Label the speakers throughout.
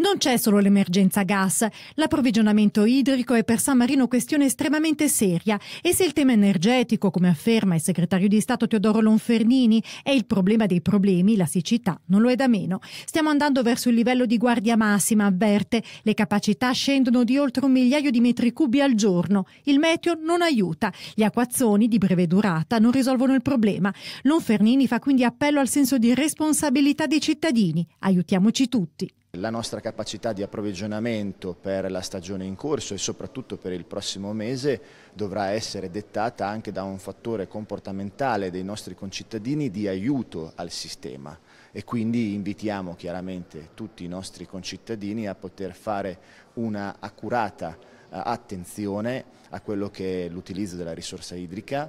Speaker 1: Non c'è solo l'emergenza gas, l'approvvigionamento idrico è per San Marino questione estremamente seria e se il tema energetico, come afferma il segretario di Stato Teodoro Lonfernini, è il problema dei problemi, la siccità non lo è da meno. Stiamo andando verso il livello di guardia massima, avverte, le capacità scendono di oltre un migliaio di metri cubi al giorno, il meteo non aiuta, gli acquazzoni di breve durata non risolvono il problema. Lonfernini fa quindi appello al senso di responsabilità dei cittadini, aiutiamoci tutti.
Speaker 2: La nostra capacità di approvvigionamento per la stagione in corso e soprattutto per il prossimo mese dovrà essere dettata anche da un fattore comportamentale dei nostri concittadini di aiuto al sistema e quindi invitiamo chiaramente tutti i nostri concittadini a poter fare una accurata eh, attenzione a quello che è l'utilizzo della risorsa idrica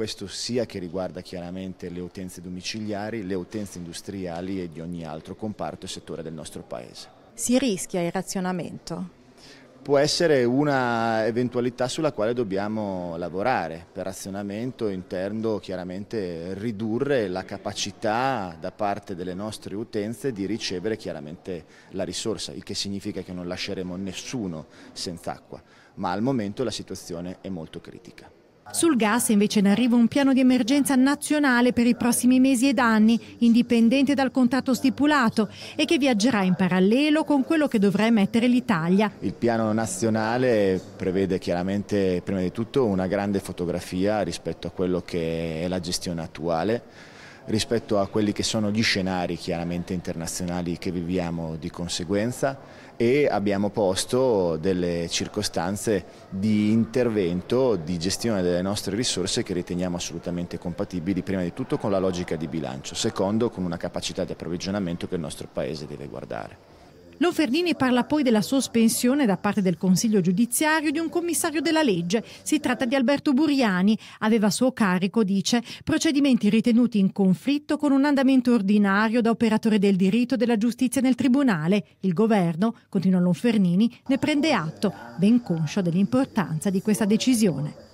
Speaker 2: questo sia che riguarda chiaramente le utenze domiciliari, le utenze industriali e di ogni altro comparto e settore del nostro Paese.
Speaker 1: Si rischia il razionamento?
Speaker 2: può essere una eventualità sulla quale dobbiamo lavorare. Per razionamento intendo chiaramente ridurre la capacità da parte delle nostre utenze di ricevere chiaramente la risorsa, il che significa che non lasceremo nessuno senza acqua, ma al momento la situazione è molto critica.
Speaker 1: Sul gas invece ne arriva un piano di emergenza nazionale per i prossimi mesi ed anni, indipendente dal contratto stipulato e che viaggerà in parallelo con quello che dovrà emettere l'Italia.
Speaker 2: Il piano nazionale prevede chiaramente prima di tutto una grande fotografia rispetto a quello che è la gestione attuale rispetto a quelli che sono gli scenari chiaramente internazionali che viviamo di conseguenza e abbiamo posto delle circostanze di intervento, di gestione delle nostre risorse che riteniamo assolutamente compatibili prima di tutto con la logica di bilancio, secondo con una capacità di approvvigionamento che il nostro Paese deve guardare.
Speaker 1: Lonferdini parla poi della sospensione da parte del Consiglio giudiziario di un commissario della legge. Si tratta di Alberto Buriani. Aveva a suo carico, dice, procedimenti ritenuti in conflitto con un andamento ordinario da operatore del diritto e della giustizia nel Tribunale. Il governo, continua Lonferdini, ne prende atto, ben conscio dell'importanza di
Speaker 2: questa decisione.